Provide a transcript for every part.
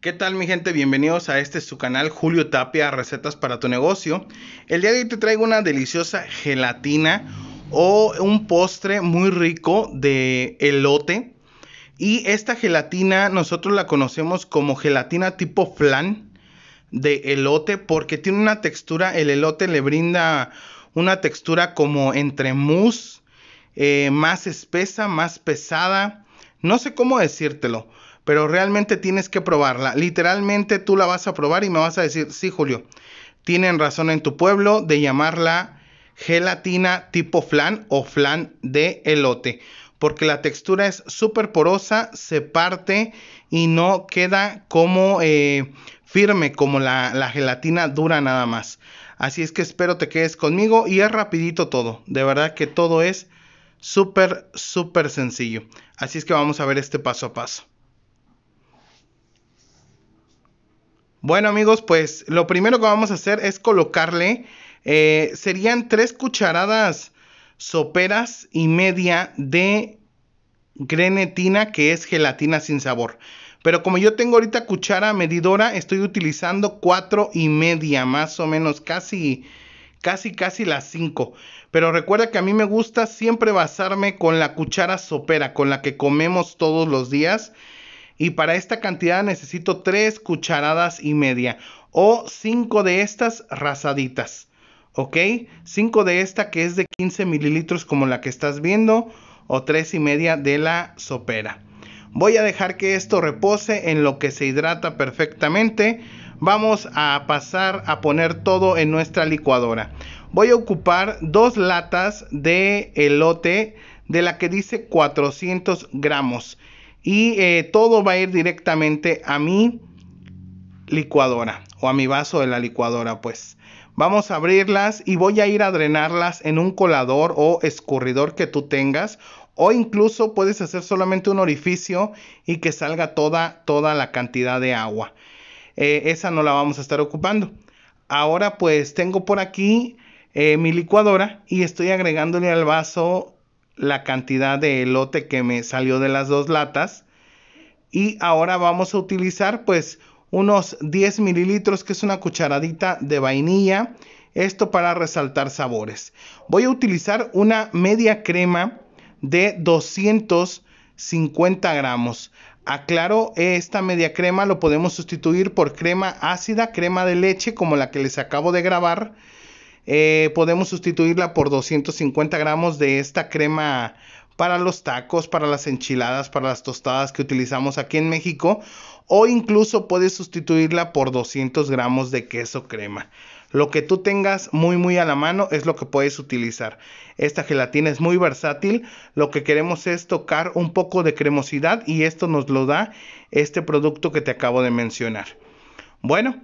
¿Qué tal mi gente? Bienvenidos a este su canal Julio Tapia, recetas para tu negocio. El día de hoy te traigo una deliciosa gelatina o un postre muy rico de elote. Y esta gelatina nosotros la conocemos como gelatina tipo flan de elote porque tiene una textura, el elote le brinda una textura como entre mousse, eh, más espesa, más pesada. No sé cómo decírtelo pero realmente tienes que probarla. Literalmente tú la vas a probar y me vas a decir, sí, Julio, tienen razón en tu pueblo de llamarla gelatina tipo flan o flan de elote, porque la textura es súper porosa, se parte y no queda como eh, firme, como la, la gelatina dura nada más. Así es que espero te quedes conmigo y es rapidito todo. De verdad que todo es súper, súper sencillo. Así es que vamos a ver este paso a paso. Bueno amigos, pues lo primero que vamos a hacer es colocarle, eh, serían tres cucharadas soperas y media de grenetina, que es gelatina sin sabor. Pero como yo tengo ahorita cuchara medidora, estoy utilizando cuatro y media, más o menos, casi, casi, casi las 5. Pero recuerda que a mí me gusta siempre basarme con la cuchara sopera, con la que comemos todos los días y para esta cantidad necesito 3 cucharadas y media o 5 de estas rasaditas. ¿Ok? 5 de esta que es de 15 mililitros como la que estás viendo o 3 y media de la sopera. Voy a dejar que esto repose en lo que se hidrata perfectamente. Vamos a pasar a poner todo en nuestra licuadora. Voy a ocupar dos latas de elote de la que dice 400 gramos y eh, todo va a ir directamente a mi licuadora o a mi vaso de la licuadora pues vamos a abrirlas y voy a ir a drenarlas en un colador o escurridor que tú tengas o incluso puedes hacer solamente un orificio y que salga toda toda la cantidad de agua eh, esa no la vamos a estar ocupando ahora pues tengo por aquí eh, mi licuadora y estoy agregándole al vaso la cantidad de elote que me salió de las dos latas. Y ahora vamos a utilizar pues unos 10 mililitros, que es una cucharadita de vainilla. Esto para resaltar sabores. Voy a utilizar una media crema de 250 gramos. Aclaro, esta media crema lo podemos sustituir por crema ácida, crema de leche, como la que les acabo de grabar. Eh, podemos sustituirla por 250 gramos de esta crema para los tacos, para las enchiladas, para las tostadas que utilizamos aquí en México. O incluso puedes sustituirla por 200 gramos de queso crema. Lo que tú tengas muy muy a la mano es lo que puedes utilizar. Esta gelatina es muy versátil. Lo que queremos es tocar un poco de cremosidad y esto nos lo da este producto que te acabo de mencionar. Bueno,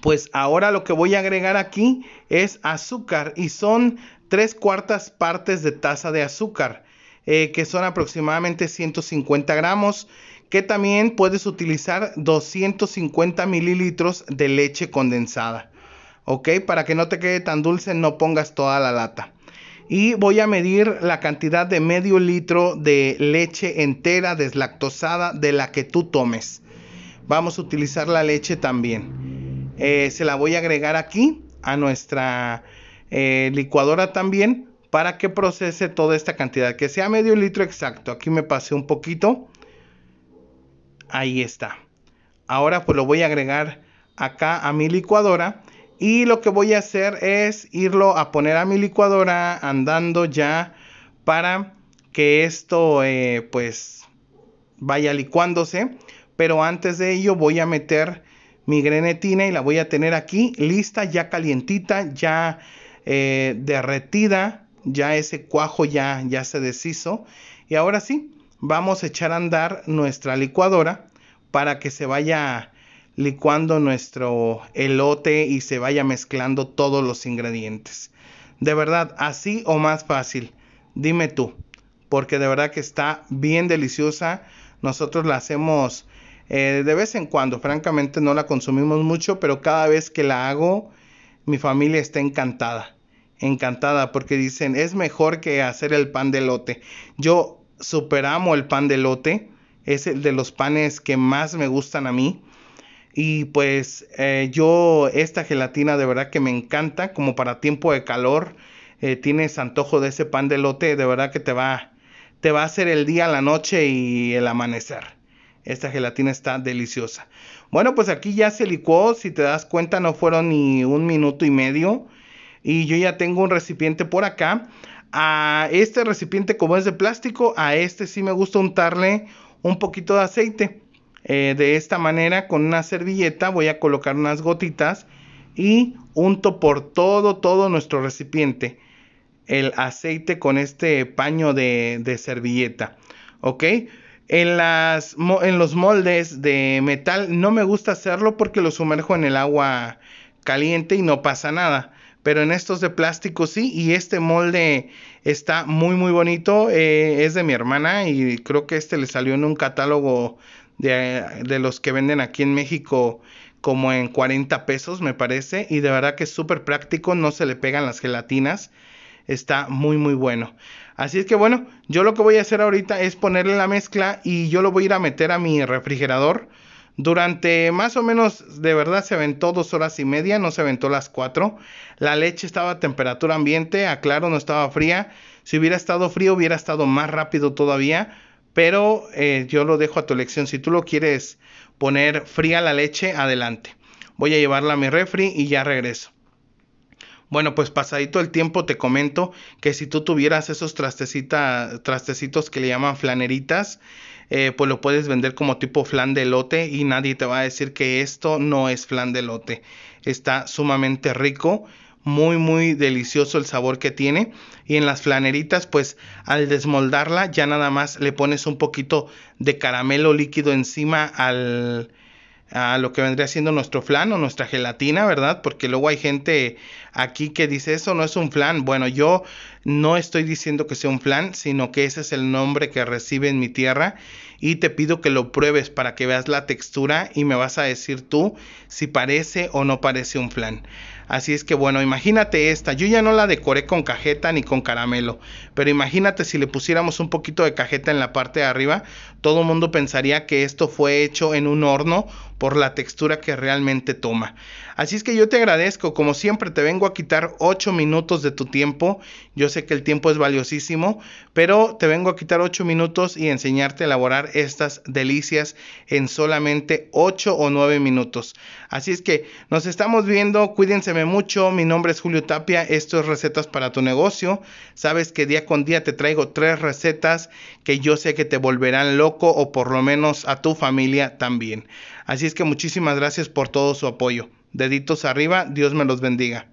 pues ahora lo que voy a agregar aquí es azúcar y son tres cuartas partes de taza de azúcar, eh, que son aproximadamente 150 gramos, que también puedes utilizar 250 mililitros de leche condensada. ¿Ok? Para que no te quede tan dulce, no pongas toda la lata. Y voy a medir la cantidad de medio litro de leche entera deslactosada de la que tú tomes. Vamos a utilizar la leche también. Eh, se la voy a agregar aquí a nuestra eh, licuadora también para que procese toda esta cantidad, que sea medio litro exacto. Aquí me pasé un poquito. Ahí está. Ahora pues lo voy a agregar acá a mi licuadora y lo que voy a hacer es irlo a poner a mi licuadora andando ya para que esto eh, pues vaya licuándose pero antes de ello voy a meter mi grenetina y la voy a tener aquí lista, ya calientita, ya eh, derretida, ya ese cuajo ya, ya se deshizo. Y ahora sí, vamos a echar a andar nuestra licuadora para que se vaya licuando nuestro elote y se vaya mezclando todos los ingredientes. De verdad, así o más fácil, dime tú, porque de verdad que está bien deliciosa. Nosotros la hacemos eh, de vez en cuando, francamente no la consumimos mucho, pero cada vez que la hago, mi familia está encantada, encantada, porque dicen, es mejor que hacer el pan de lote. Yo superamo el pan de lote, es el de los panes que más me gustan a mí. Y pues eh, yo esta gelatina de verdad que me encanta, como para tiempo de calor, eh, tienes antojo de ese pan de lote, de verdad que te va, te va a hacer el día, la noche y el amanecer. Esta gelatina está deliciosa. Bueno, pues aquí ya se licuó. Si te das cuenta, no fueron ni un minuto y medio. Y yo ya tengo un recipiente por acá. A este recipiente, como es de plástico, a este sí me gusta untarle un poquito de aceite. Eh, de esta manera, con una servilleta, voy a colocar unas gotitas y unto por todo, todo nuestro recipiente el aceite con este paño de, de servilleta. ¿Ok? En, los moldes de metal no me gusta hacerlo porque lo sumerjo en el agua caliente y no pasa nada. Pero en estos de plástico sí, y este molde está muy muy bonito. Eh, es de mi hermana y creo que este le salió en un catálogo de, de los que venden aquí en México como en 40 pesos me parece. Y de verdad que es súper práctico, no se le pegan las gelatinas está muy muy bueno. Así es que bueno, yo lo que voy a hacer ahorita es ponerle la mezcla y yo lo voy a ir a meter a mi refrigerador. Durante más o menos, de verdad, se aventó dos horas y media, no se aventó las cuatro. La leche estaba a temperatura ambiente, aclaro, no estaba fría. Si hubiera estado frío, hubiera estado más rápido todavía. Pero eh, yo lo dejo a tu elección. Si tú lo quieres poner fría la leche, adelante. Voy a llevarla a mi refri y ya regreso. Bueno, pues pasadito el tiempo te comento que si tú tuvieras esos trastecitos que le llaman flaneritas, eh, pues lo puedes vender como tipo flan de lote y nadie te va a decir que esto no es flan de lote. Está sumamente rico muy muy delicioso el sabor que tiene y en las flaneritas pues al desmoldarla ya nada más le pones un poquito de caramelo líquido encima al a lo que vendría siendo nuestro flan o nuestra gelatina, ¿verdad? Porque luego hay gente aquí que dice, eso no es un flan. Bueno, yo no estoy diciendo que sea un flan, sino que ese es el nombre que recibe en mi tierra y te pido que lo pruebes para que veas la textura y me vas a decir tú si parece o no parece un flan. Así es que bueno, imagínate esta. Yo ya no la decoré con cajeta ni con caramelo, pero imagínate si le pusiéramos un poquito de cajeta en la parte de arriba, todo el mundo pensaría que esto fue hecho en un horno por la textura que realmente toma. Así es que yo te agradezco, como siempre te vengo a quitar 8 minutos de tu tiempo. Yo sé que el tiempo es valiosísimo, pero te vengo a quitar 8 minutos y enseñarte a elaborar estas delicias en solamente 8 o 9 minutos. Así es que nos estamos viendo, cuídense mucho, mi nombre es Julio Tapia, esto es Recetas para tu negocio. Sabes que día con día te traigo tres recetas que yo sé que te volverán loco o por lo menos a tu familia también. Así es que muchísimas gracias por todo su apoyo. Deditos arriba, Dios me los bendiga.